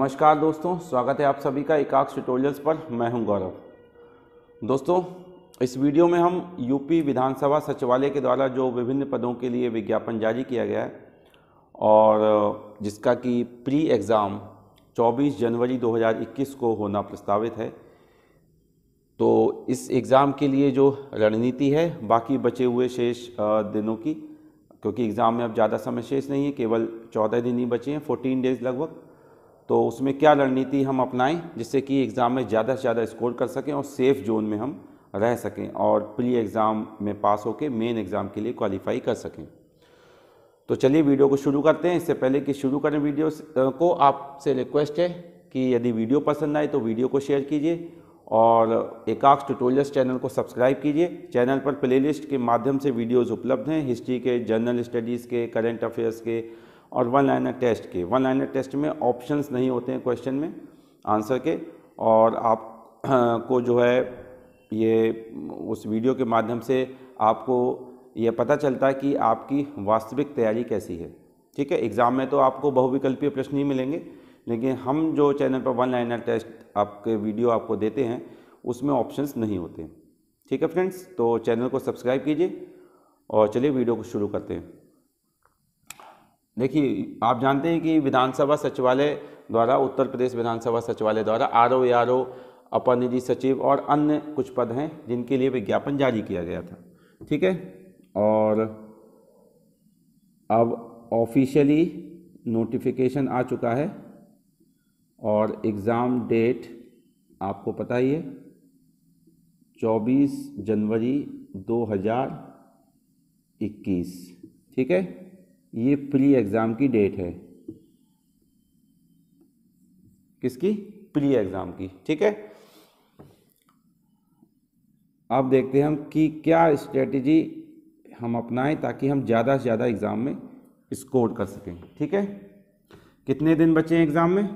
नमस्कार दोस्तों स्वागत है आप सभी का एकाक्ष ट्यूटोरियल्स पर मैं हूं गौरव दोस्तों इस वीडियो में हम यूपी विधानसभा सचिवालय के द्वारा जो विभिन्न पदों के लिए विज्ञापन जारी किया गया है और जिसका कि प्री एग्ज़ाम 24 जनवरी 2021 को होना प्रस्तावित है तो इस एग्ज़ाम के लिए जो रणनीति है बाकी बचे हुए शेष दिनों की क्योंकि एग्ज़ाम में अब ज़्यादा समय शेष नहीं है केवल चौदह दिन ही बचे हैं फोर्टीन डेज़ लगभग तो उसमें क्या रणनीति हम अपनाएं जिससे कि एग्ज़ाम में ज़्यादा से ज़्यादा स्कोर कर सकें और सेफ़ जोन में हम रह सकें और प्री एग्ज़ाम में पास होकर मेन एग्ज़ाम के लिए क्वालिफाई कर सकें तो चलिए वीडियो को शुरू करते हैं इससे पहले कि शुरू करें वीडियो को आपसे रिक्वेस्ट है कि यदि वीडियो पसंद आए तो वीडियो को शेयर कीजिए और एकाक्ष ट्यूटोरियल्स चैनल को सब्सक्राइब कीजिए चैनल पर प्लेलिस्ट के माध्यम से वीडियोस उपलब्ध हैं हिस्ट्री के जनरल स्टडीज़ के करंट अफेयर्स के और वन लाइनर टेस्ट के वन लाइनर टेस्ट में ऑप्शंस नहीं होते हैं क्वेश्चन में आंसर के और आप को जो है ये उस वीडियो के माध्यम से आपको ये पता चलता है कि आपकी वास्तविक तैयारी कैसी है ठीक है एग्ज़ाम में तो आपको बहुविकल्पीय प्रश्न ही मिलेंगे लेकिन हम जो चैनल पर वन लाइनर टेस्ट आपके वीडियो आपको देते हैं उसमें ऑप्शंस नहीं होते ठीक है फ्रेंड्स तो चैनल को सब्सक्राइब कीजिए और चलिए वीडियो को शुरू करते हैं देखिए आप जानते हैं कि विधानसभा सचिवालय द्वारा उत्तर प्रदेश विधानसभा सचिवालय द्वारा आर ओ आर ओ अपर निधि सचिव और अन्य कुछ पद हैं जिनके लिए विज्ञापन जारी किया गया था ठीक है और अब ऑफिशियली नोटिफिकेशन आ चुका है और एग्ज़ाम डेट आपको पता ही है 24 जनवरी 2021 ठीक है ये प्री एग्ज़ाम की डेट है किसकी प्री एग्ज़ाम की ठीक है अब देखते हैं हम कि क्या स्ट्रेटजी हम अपनाएं ताकि हम ज़्यादा से ज़्यादा एग्ज़ाम में स्कोर कर सकें ठीक है कितने दिन बचे हैं एग्ज़ाम में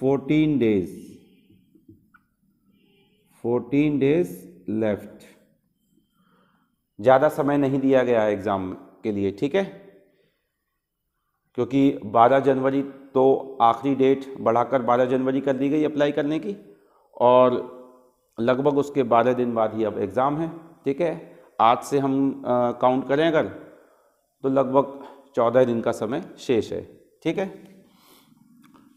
fourteen days fourteen days left ज़्यादा समय नहीं दिया गया एग्ज़ाम के लिए ठीक है क्योंकि 12 जनवरी तो आखिरी डेट बढ़ाकर 12 जनवरी कर दी गई अप्लाई करने की और लगभग उसके 12 दिन बाद ही अब एग्ज़ाम है ठीक है आज से हम आ, काउंट करें अगर तो लगभग 14 दिन का समय शेष है ठीक है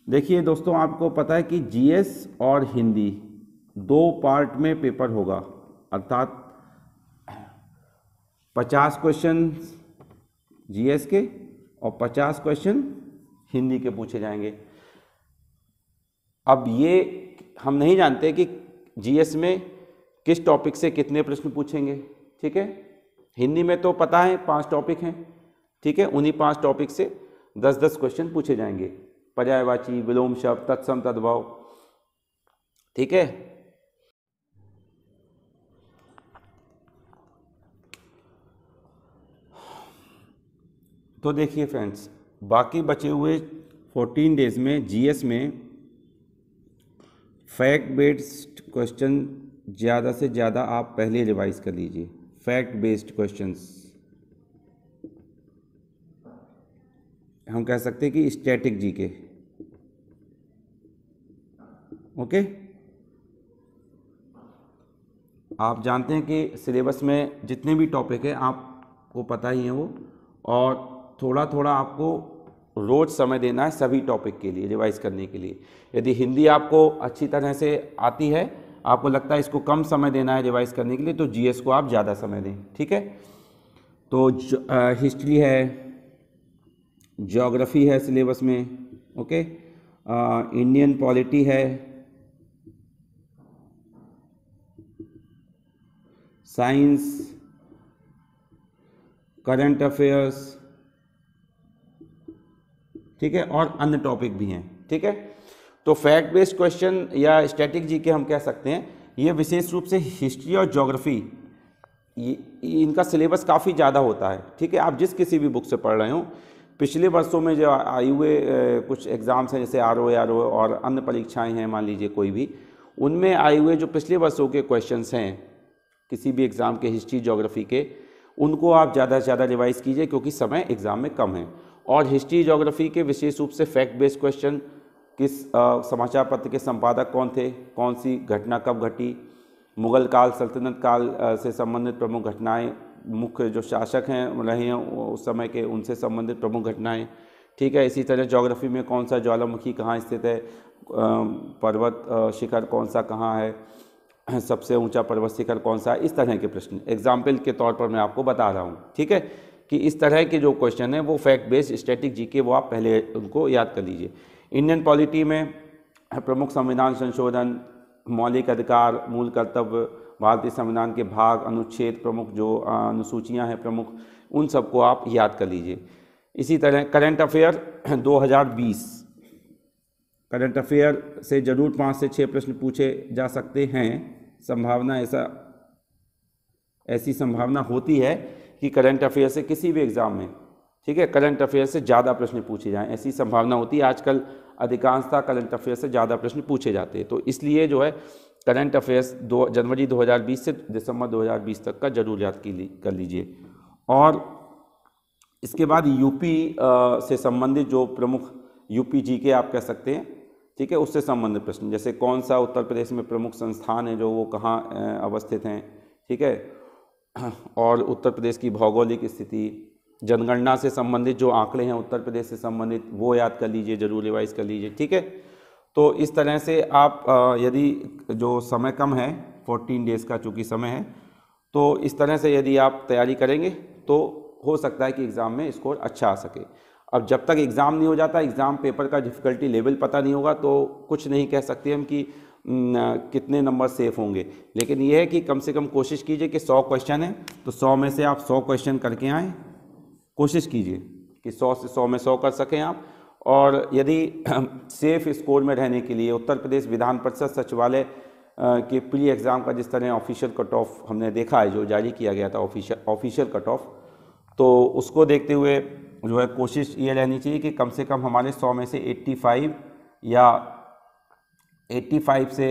देखिए दोस्तों आपको पता है कि जीएस और हिंदी दो पार्ट में पेपर होगा अर्थात 50 क्वेश्चन जीएस के और 50 क्वेश्चन हिंदी के पूछे जाएंगे अब ये हम नहीं जानते कि जीएस में किस टॉपिक से कितने प्रश्न पूछेंगे ठीक है हिंदी में तो पता है पांच टॉपिक हैं ठीक है उन्हीं पांच टॉपिक से दस दस क्वेश्चन पूछे जाएंगे पर्यायवाची विलोम शब्द तत्सम तद्भाव ठीक है तो देखिए फ्रेंड्स बाकी बचे हुए 14 डेज में जीएस में फैक्ट बेस्ड क्वेश्चन ज़्यादा से ज़्यादा आप पहले रिवाइज कर लीजिए फैक्ट बेस्ड क्वेश्चंस हम कह सकते हैं कि स्टैटिक जी के ओके आप जानते हैं कि सिलेबस में जितने भी टॉपिक हैं आपको पता ही है वो और थोड़ा थोड़ा आपको रोज़ समय देना है सभी टॉपिक के लिए रिवाइज करने के लिए यदि हिंदी आपको अच्छी तरह से आती है आपको लगता है इसको कम समय देना है रिवाइज करने के लिए तो जी को आप ज़्यादा समय दें ठीक है तो हिस्ट्री है जोग्राफ़ी है सिलेबस में ओके इंडियन पॉलिटी है साइंस करंट अफेयर्स ठीक है और अन्य टॉपिक भी हैं ठीक है तो फैक्ट बेस्ड क्वेश्चन या स्टैटिक जी के हम कह सकते हैं ये विशेष रूप से हिस्ट्री और जोग्राफी इनका सिलेबस काफ़ी ज़्यादा होता है ठीक है आप जिस किसी भी बुक से पढ़ रहे हो पिछले वर्षों में जो आए हुए कुछ एग्ज़ाम्स हैं जैसे आर ओ आर ओ और अन्य परीक्षाएं हैं मान लीजिए कोई भी उनमें आए हुए जो पिछले वर्षों के क्वेश्चन हैं किसी भी एग्ज़ाम के हिस्ट्री जोग्राफी के उनको आप ज़्यादा से ज़्यादा रिवाइज़ कीजिए क्योंकि समय एग्ज़ाम में कम है और हिस्ट्री जोग्राफी के विशेष रूप से फैक्ट बेस्ड क्वेश्चन किस समाचार पत्र के संपादक कौन थे कौन सी घटना कब घटी मुग़ल काल सल्तनत काल से संबंधित प्रमुख घटनाएं मुख्य जो शासक हैं रहे हैं उस समय के उनसे संबंधित प्रमुख घटनाएं ठीक है इसी तरह जोग्राफी में कौन सा ज्वालामुखी कहाँ स्थित है पर्वत शिखर कौन सा कहाँ है सबसे ऊंचा पर्वत शिखर कौन सा इस तरह के प्रश्न एग्जाम्पल के तौर पर मैं आपको बता रहा हूँ ठीक है कि इस तरह के जो क्वेश्चन हैं वो फैक्ट बेस्ड स्टैटिक जीके वो आप पहले उनको याद कर लीजिए इंडियन पॉलिटी में प्रमुख संविधान संशोधन मौलिक अधिकार मूल कर्तव्य भारतीय संविधान के भाग अनुच्छेद प्रमुख जो अनुसूचियां हैं प्रमुख उन सबको आप याद कर लीजिए इसी तरह करंट अफेयर 2020 करंट अफेयर से जरूर पाँच से छः प्रश्न पूछे जा सकते हैं संभावना ऐसा ऐसी संभावना होती है कि करंट अफेयर से किसी भी एग्ज़ाम में ठीक है करंट अफेयर से ज़्यादा प्रश्न पूछे जाएँ ऐसी संभावना होती है आजकल अधिकांशता करंट अफेयर से ज़्यादा प्रश्न पूछे जाते हैं तो इसलिए जो है करंट अफेयर्स दो जनवरी 2020 से दिसंबर 2020 तक का जरूर याद कर लीजिए और इसके बाद यूपी से संबंधित जो प्रमुख यूपी जी के आप कह सकते हैं ठीक है उससे संबंधित प्रश्न जैसे कौन सा उत्तर प्रदेश में प्रमुख संस्थान है जो वो कहाँ अवस्थित हैं ठीक है और उत्तर प्रदेश की भौगोलिक स्थिति जनगणना से संबंधित जो आंकड़े हैं उत्तर प्रदेश से संबंधित वो याद कर लीजिए जरूर रिवाइज कर लीजिए ठीक है तो इस तरह से आप यदि जो समय कम है फोर्टीन डेज़ का चूँकि समय है तो इस तरह से यदि आप तैयारी करेंगे तो हो सकता है कि एग्ज़ाम में स्कोर अच्छा आ सके अब जब तक एग्ज़ाम नहीं हो जाता एग्ज़ाम पेपर का डिफ़िकल्टी लेवल पता नहीं होगा तो कुछ नहीं कह सकते हम कि कितने नंबर सेफ होंगे लेकिन यह है कि कम से कम कोशिश कीजिए कि सौ क्वेश्चन है तो सौ में से आप सौ क्वेश्चन करके आएँ कोशिश कीजिए कि सौ से सौ में सौ कर सकें आप और यदि सेफ स्कोर में रहने के लिए उत्तर प्रदेश विधान परिषद सचिवालय के प्री एग्ज़ाम का जिस तरह ऑफिशियल कट ऑफ हमने देखा है जो जारी किया गया था ऑफिशियल ऑफिशियल कट ऑफ तो उसको देखते हुए जो है कोशिश ये रहनी चाहिए कि कम से कम हमारे सौ में से फाइव या 85 से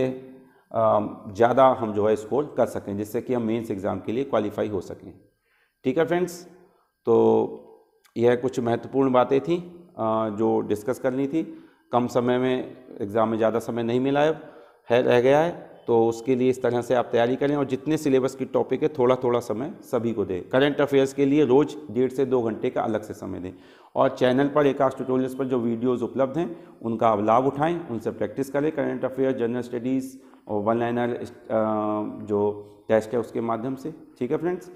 ज़्यादा हम जो है स्कोर कर सकें जिससे कि हम मेंस एग्ज़ाम के लिए क्वालिफाई हो सकें ठीक है फ्रेंड्स तो यह कुछ महत्वपूर्ण बातें थी जो डिस्कस करनी थी कम समय में एग्ज़ाम में ज़्यादा समय नहीं मिला है रह गया है तो उसके लिए इस तरह से आप तैयारी करें और जितने सिलेबस की टॉपिक है थोड़ा थोड़ा समय सभी को दें करंट अफेयर्स के लिए रोज़ डेढ़ से दो घंटे का अलग से समय दें और चैनल पर एकाश ट्यूटोरियल्स पर जो वीडियोज़ उपलब्ध हैं उनका आप लाभ उठाएँ उनसे प्रैक्टिस करें करंट अफेयर जनरल स्टडीज़ और वन लाइनर जो टेस्ट है उसके माध्यम से ठीक है फ्रेंड्स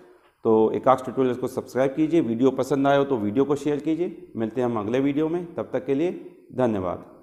तो एकाश ट्यूटोरियल्स को सब्सक्राइब कीजिए वीडियो पसंद आए हो तो वीडियो को शेयर कीजिए मिलते हैं हम अगले वीडियो में तब तक के लिए धन्यवाद